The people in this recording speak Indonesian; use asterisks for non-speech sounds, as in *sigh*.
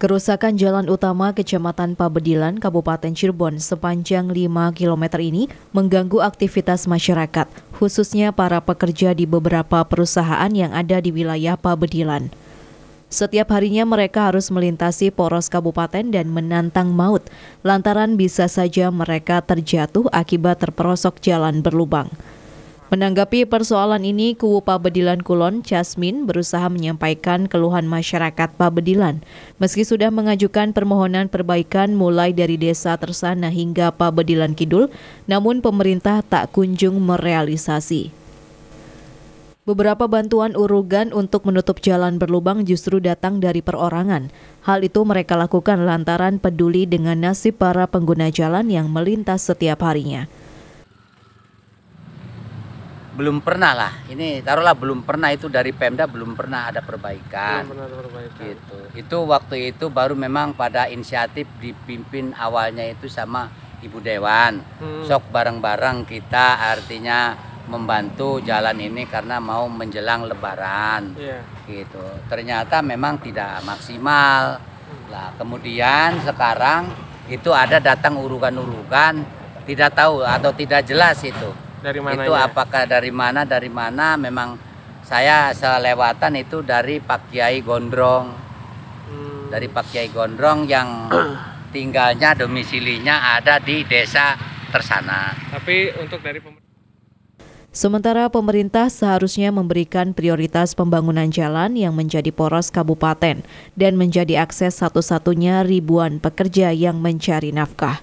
Kerusakan jalan utama Kecamatan Pabedilan, Kabupaten Cirebon sepanjang 5 km ini mengganggu aktivitas masyarakat, khususnya para pekerja di beberapa perusahaan yang ada di wilayah Pabedilan. Setiap harinya mereka harus melintasi poros kabupaten dan menantang maut, lantaran bisa saja mereka terjatuh akibat terperosok jalan berlubang. Menanggapi persoalan ini, Kuwu Pabedilan Kulon, Jasmine, berusaha menyampaikan keluhan masyarakat Pabedilan. Meski sudah mengajukan permohonan perbaikan mulai dari desa Tersana hingga Pabedilan Kidul, namun pemerintah tak kunjung merealisasi. Beberapa bantuan urugan untuk menutup jalan berlubang justru datang dari perorangan. Hal itu mereka lakukan lantaran peduli dengan nasib para pengguna jalan yang melintas setiap harinya belum pernah lah ini taruhlah belum pernah itu dari Pemda belum pernah ada perbaikan, belum pernah ada perbaikan. gitu itu waktu itu baru memang pada inisiatif dipimpin awalnya itu sama Ibu Dewan hmm. sok bareng-bareng kita artinya membantu jalan ini karena mau menjelang Lebaran yeah. gitu ternyata memang tidak maksimal lah kemudian sekarang itu ada datang urugan-urugan tidak tahu atau tidak jelas itu dari mana? Itu apakah dari mana? Dari mana? Memang saya selewatan itu dari Pak Kiai Gondrong. Hmm. Dari Pak Kiai Gondrong yang *clears throat* tinggalnya domisilinya ada di desa tersana. Tapi untuk dari Sementara pemerintah seharusnya memberikan prioritas pembangunan jalan yang menjadi poros kabupaten dan menjadi akses satu-satunya ribuan pekerja yang mencari nafkah.